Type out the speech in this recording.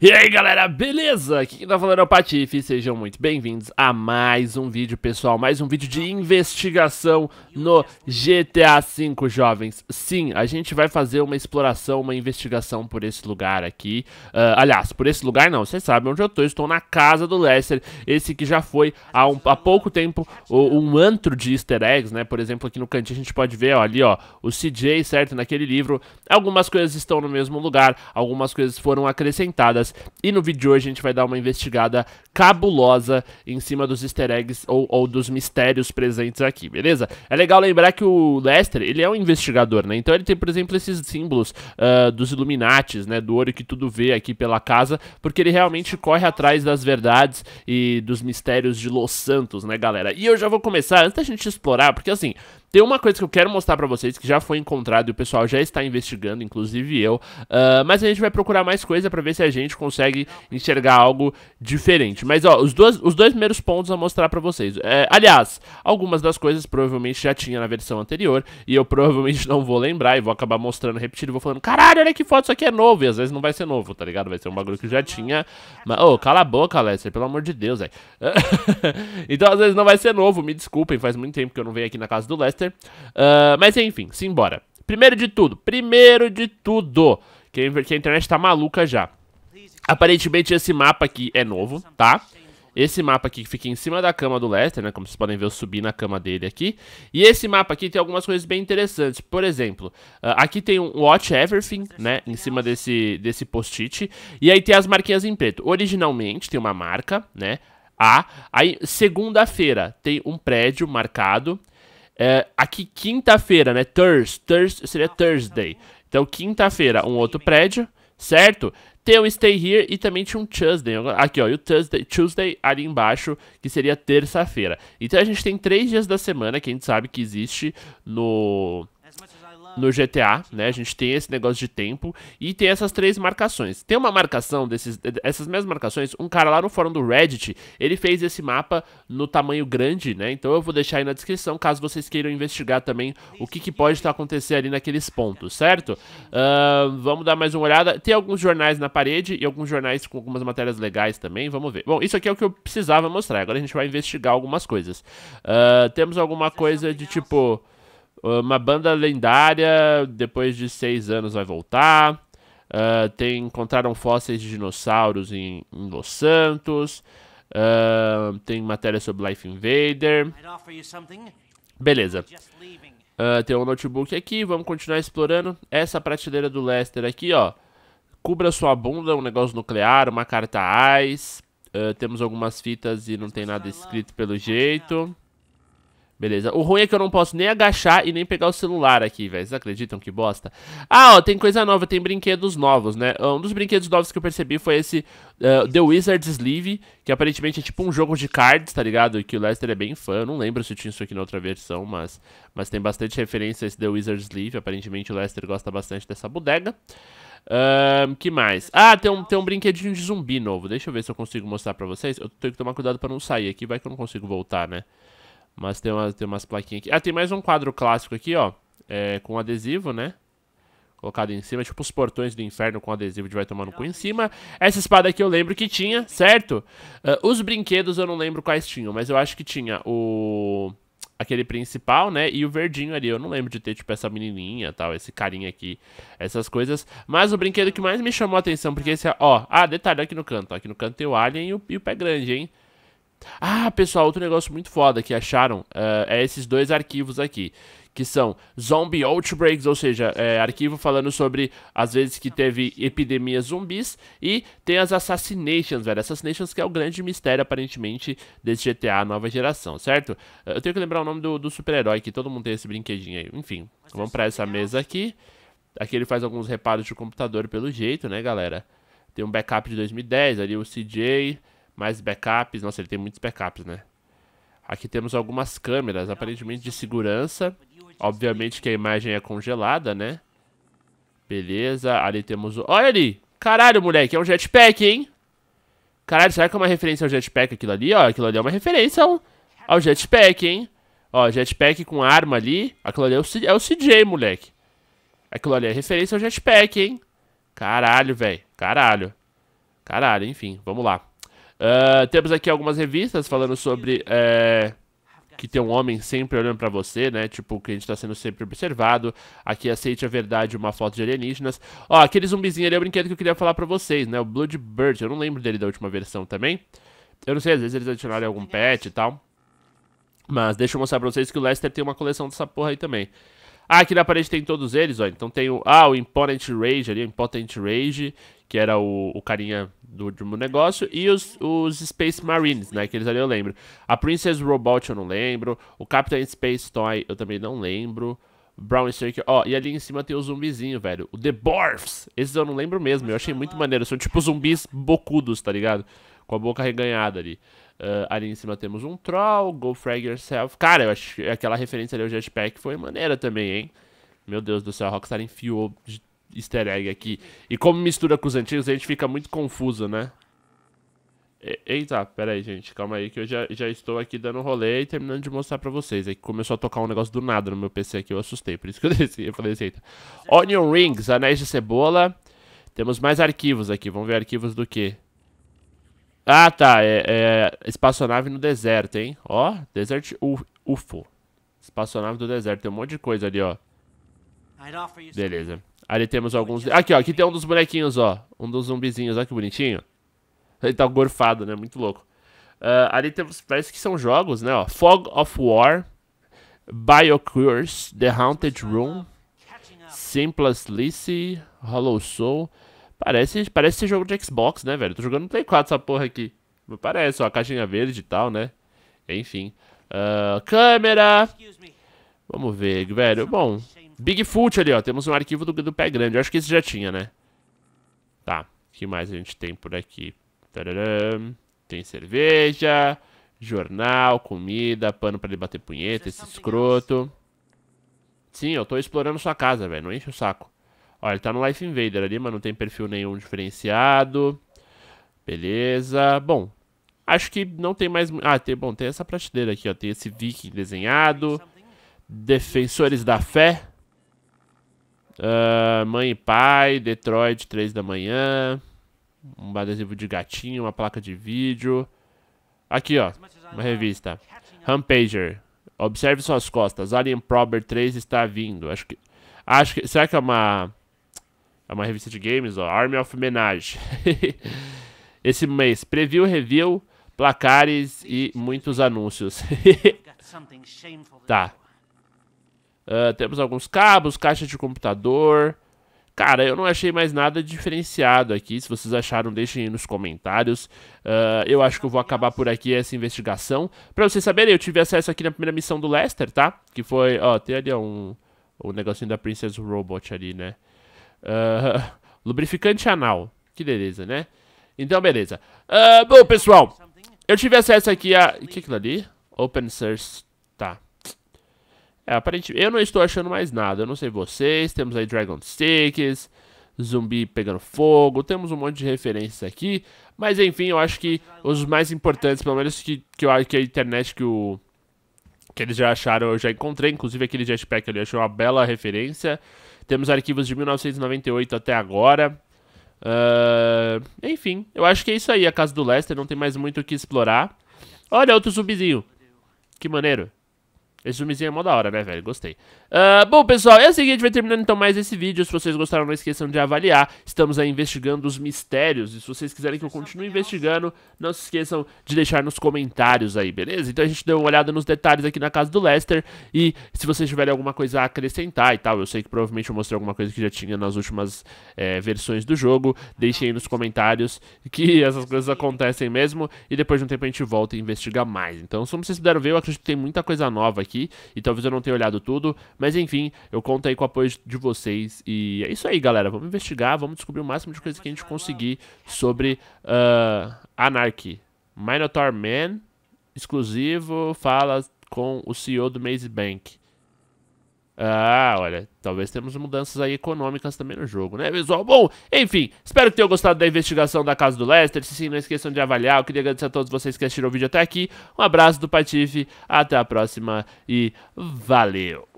E aí galera, beleza? Aqui quem tá falando é o Patife, sejam muito bem-vindos a mais um vídeo pessoal, mais um vídeo de investigação no GTA V, jovens. Sim, a gente vai fazer uma exploração, uma investigação por esse lugar aqui, uh, aliás, por esse lugar não, vocês sabem onde eu tô, estou na casa do Lester, esse que já foi há, um, há pouco tempo um antro de easter eggs, né, por exemplo, aqui no cantinho a gente pode ver, ó, ali ó, o CJ, certo, naquele livro, algumas coisas estão no mesmo lugar, algumas coisas foram acrescentadas, e no vídeo de hoje a gente vai dar uma investigada cabulosa em cima dos easter eggs ou, ou dos mistérios presentes aqui, beleza? É legal lembrar que o Lester, ele é um investigador, né? Então ele tem, por exemplo, esses símbolos uh, dos Illuminates, né? Do olho que tudo vê aqui pela casa, porque ele realmente corre atrás das verdades e dos mistérios de Los Santos, né, galera? E eu já vou começar, antes da gente explorar, porque assim, tem uma coisa que eu quero mostrar para vocês que já foi encontrado e o pessoal já está investigando, inclusive eu. Uh, mas a gente vai procurar mais coisa para ver se a gente consegue enxergar algo diferente. Mas ó, os dois, os dois primeiros pontos a mostrar para vocês. É, aliás, algumas das coisas provavelmente já tinha na versão anterior e eu provavelmente não vou lembrar e vou acabar mostrando repetido e vou falando, caralho, olha que foto, isso aqui é novo. E às vezes não vai ser novo, tá ligado? Vai ser um bagulho que já tinha. Mas, ô, oh, cala a boca, Lester, pelo amor de Deus, velho. então às vezes não vai ser novo, me desculpem, faz muito tempo que eu não venho aqui na casa do Lester. Twitter. Uh, mas enfim, simbora. Primeiro de tudo, primeiro de tudo, que, que a internet tá maluca já. Aparentemente esse mapa aqui é novo, tá? Esse mapa aqui que fica em cima da cama do Lester, né? Como vocês podem ver, eu subi na cama dele aqui. E esse mapa aqui tem algumas coisas bem interessantes. Por exemplo, uh, aqui tem um Watch Everything, né? Em cima desse, desse post-it. E aí tem as marquinhas em preto. Originalmente tem uma marca, né? A. Aí, segunda-feira, tem um prédio marcado. É, aqui, quinta-feira, né? Thursday, Thurs seria Thursday. Então, quinta-feira, um outro prédio, certo? Tem o Stay Here e também tinha um Tuesday. Aqui, ó, e o Tuesday, Tuesday ali embaixo, que seria terça-feira. Então, a gente tem três dias da semana que a gente sabe que existe no no GTA, né? A gente tem esse negócio de tempo e tem essas três marcações. Tem uma marcação desses, essas mesmas marcações, um cara lá no fórum do Reddit, ele fez esse mapa no tamanho grande, né? Então eu vou deixar aí na descrição, caso vocês queiram investigar também o que, que pode estar tá acontecendo ali naqueles pontos, certo? Uh, vamos dar mais uma olhada. Tem alguns jornais na parede e alguns jornais com algumas matérias legais também, vamos ver. Bom, isso aqui é o que eu precisava mostrar, agora a gente vai investigar algumas coisas. Uh, temos alguma coisa de tipo... Ah, uma banda lendária, depois de seis anos, vai voltar. Uh, tem, encontraram fósseis de dinossauros em, em Los Santos. Uh, tem matéria sobre Life Invader. Beleza. Uh, tem um notebook aqui, vamos continuar explorando. Essa prateleira do Lester aqui, ó. Cubra sua bunda, um negócio nuclear, uma carta AIS. Uh, temos algumas fitas e não tem nada escrito pelo jeito. Beleza. O ruim é que eu não posso nem agachar e nem pegar o celular aqui, velho. Vocês acreditam que bosta? Ah, ó, tem coisa nova, tem brinquedos novos, né? Um dos brinquedos novos que eu percebi foi esse uh, The Wizard Sleeve, que aparentemente é tipo um jogo de cards, tá ligado? que o Lester é bem fã. Eu não lembro se tinha isso aqui na outra versão, mas, mas tem bastante referência a esse The Wizard Sleeve. Aparentemente o Lester gosta bastante dessa bodega. Um, que mais? Ah, tem um, tem um brinquedinho de zumbi novo. Deixa eu ver se eu consigo mostrar pra vocês. Eu tenho que tomar cuidado pra não sair aqui, vai que eu não consigo voltar, né? Mas tem, uma, tem umas plaquinhas aqui. Ah, tem mais um quadro clássico aqui, ó. É, com adesivo, né? Colocado em cima, tipo os portões do inferno com adesivo de vai tomando cu em cima. Essa espada aqui eu lembro que tinha, certo? Uh, os brinquedos eu não lembro quais tinham, mas eu acho que tinha o aquele principal, né? E o verdinho ali. Eu não lembro de ter, tipo, essa menininha tal, esse carinha aqui, essas coisas. Mas o brinquedo que mais me chamou a atenção, porque esse, ó... Ah, detalhe, aqui no canto. aqui no canto tem o alien e o, e o pé grande, hein? Ah, pessoal, outro negócio muito foda que acharam uh, é esses dois arquivos aqui. Que são Zombie Outbreaks, ou seja, é, arquivo falando sobre as vezes que teve epidemias zumbis. E tem as Assassinations, velho. Assassinations que é o grande mistério, aparentemente, desse GTA nova geração, certo? Eu tenho que lembrar o nome do, do super-herói, que todo mundo tem esse brinquedinho aí. Enfim, vamos pra essa mesa aqui. Aqui ele faz alguns reparos de computador pelo jeito, né, galera? Tem um backup de 2010, ali o CJ mais backups. Nossa, ele tem muitos backups, né? Aqui temos algumas câmeras, aparentemente de segurança. Obviamente que a imagem é congelada, né? Beleza, ali temos... O... Olha ali! Caralho, moleque, é um jetpack, hein? Caralho, será que é uma referência ao jetpack aquilo ali? Ó, aquilo ali é uma referência ao, ao jetpack, hein? Ó, jetpack com arma ali. Aquilo ali é o, C... é o CJ, moleque. Aquilo ali é referência ao jetpack, hein? Caralho, velho. Caralho. Caralho, enfim, vamos lá. Uh, temos aqui algumas revistas falando sobre é, que tem um homem sempre olhando para você, né? Tipo, que a gente tá sendo sempre observado. Aqui aceite a verdade, uma foto de alienígenas. Ó, aquele zumbizinho ali é o brinquedo que eu queria falar para vocês, né? O Blood Bird, eu não lembro dele da última versão também. Eu não sei, às vezes eles adicionaram algum pet e tal. Mas deixa eu mostrar pra vocês que o Lester tem uma coleção dessa porra aí também. Ah, aqui na parede tem todos eles, ó. Então tem o. Ah, o Impotent Rage ali, o Impotent Rage, que era o, o carinha do do negócio. E os, os Space Marines, né? Que eles ali eu lembro. A Princess Robot eu não lembro. O Captain Space Toy eu também não lembro. Brown Circle. Ó, e ali em cima tem o zumbizinho, velho. O The Borfs. Esses eu não lembro mesmo. Eu achei muito maneiro. São tipo zumbis bocudos, tá ligado? Com a boca reganhada ali. Uh, ali em cima temos um Troll, Go Frag Yourself. Cara, eu acho que aquela referência ali ao Jetpack foi maneira também, hein? Meu Deus do céu, a Rockstar enfiou easter egg aqui. E como mistura com os antigos, a gente fica muito confuso, né? E, eita, pera aí, gente. Calma aí que eu já, já estou aqui dando rolê e terminando de mostrar pra vocês. Aí é começou a tocar um negócio do nada no meu PC aqui, eu assustei. Por isso que eu, desci, eu falei assim, eita. Onion Rings, Anéis de Cebola. Temos mais arquivos aqui. Vamos ver arquivos do que? Ah, tá. É, é, espaçonave no deserto, hein? Ó, Desert UFO. Espaçonave do deserto. Tem um monte de coisa ali, ó. Beleza. Ali temos alguns... Aqui, ó. Aqui tem um dos bonequinhos, ó. Um dos zumbizinhos. Olha que bonitinho. Ele tá gorfado, né? Muito louco. Uh, ali temos... Parece que são jogos, né? Ó. Fog of War. Biocures. The Haunted Room. Simplest Lissy. Hollow Soul. Parece, parece ser jogo de Xbox, né, velho? Tô jogando Play 4 essa porra aqui. Parece, ó, a caixinha verde e tal, né? Enfim. Uh, câmera! Vamos ver, velho. Bom, Bigfoot ali, ó. Temos um arquivo do, do pé grande. Eu acho que esse já tinha, né? Tá. O que mais a gente tem por aqui? Tararam. Tem cerveja, jornal, comida, pano pra ele bater punheta, esse escroto. Sim, eu tô explorando sua casa, velho. Não enche o saco. Ó, ele tá no Life Invader ali, mas não tem perfil nenhum diferenciado. Beleza. Bom, acho que não tem mais... Ah, tem, bom, tem essa prateleira aqui, ó. Tem esse viking desenhado. Defensores da Fé. Uh, mãe e Pai, Detroit, 3 da manhã. Um adesivo de gatinho, uma placa de vídeo. Aqui, ó. Uma revista. Rampager. Observe suas costas. Alien Prober 3 está vindo. Acho que... Acho que... Será que é uma... É uma revista de games, ó. Army of Menage. Esse mês, preview, review, placares e muitos anúncios. tá. Uh, temos alguns cabos, caixa de computador. Cara, eu não achei mais nada diferenciado aqui. Se vocês acharam, deixem aí nos comentários. Uh, eu acho que eu vou acabar por aqui essa investigação. Pra vocês saberem, eu tive acesso aqui na primeira missão do Lester, tá? Que foi, ó, tem ali um, um negocinho da Princess Robot ali, né? Uh, lubrificante anal. Que beleza, né? Então, beleza. Uh, bom, pessoal. Eu tive acesso aqui a... O que é aquilo ali? Open source. Tá. É, aparentemente... Eu não estou achando mais nada. Eu não sei vocês. Temos aí Dragon Sticks. Zumbi pegando fogo. Temos um monte de referências aqui. Mas, enfim, eu acho que os mais importantes, pelo menos que, que eu acho que a internet que o... Que eles já acharam, eu já encontrei. Inclusive, aquele jetpack ali achei uma bela referência. Temos arquivos de 1998 até agora. Uh, enfim, eu acho que é isso aí. A casa do Lester não tem mais muito o que explorar. Olha, outro zumbizinho. Que maneiro. Esse zumbizinho é mó da hora, né, velho? Gostei. Ah, bom, pessoal, é o seguinte, vai terminando então mais esse vídeo. Se vocês gostaram, não esqueçam de avaliar. Estamos aí investigando os mistérios. E se vocês quiserem que eu continue investigando, não se esqueçam de deixar nos comentários aí, beleza? Então a gente deu uma olhada nos detalhes aqui na casa do Lester. E se vocês tiverem alguma coisa a acrescentar e tal, eu sei que provavelmente eu mostrei alguma coisa que já tinha nas últimas é, versões do jogo. Deixem aí nos comentários que essas coisas acontecem mesmo. E depois de um tempo a gente volta e investiga mais. Então, se vocês puderam ver, eu acredito que tem muita coisa nova aqui. E talvez eu não tenha olhado tudo, mas mas enfim, eu conto aí com o apoio de vocês. E é isso aí, galera. Vamos investigar, vamos descobrir o máximo de coisa que a gente conseguir sobre uh, Anarchy. Minotaur Man, exclusivo, fala com o CEO do Maze Bank. Ah, olha, talvez temos mudanças aí econômicas também no jogo, né, pessoal? Bom, enfim, espero que tenham gostado da investigação da Casa do Lester. Se sim, não esqueçam de avaliar. Eu queria agradecer a todos vocês que assistiram o vídeo até aqui. Um abraço do Patife, até a próxima e valeu!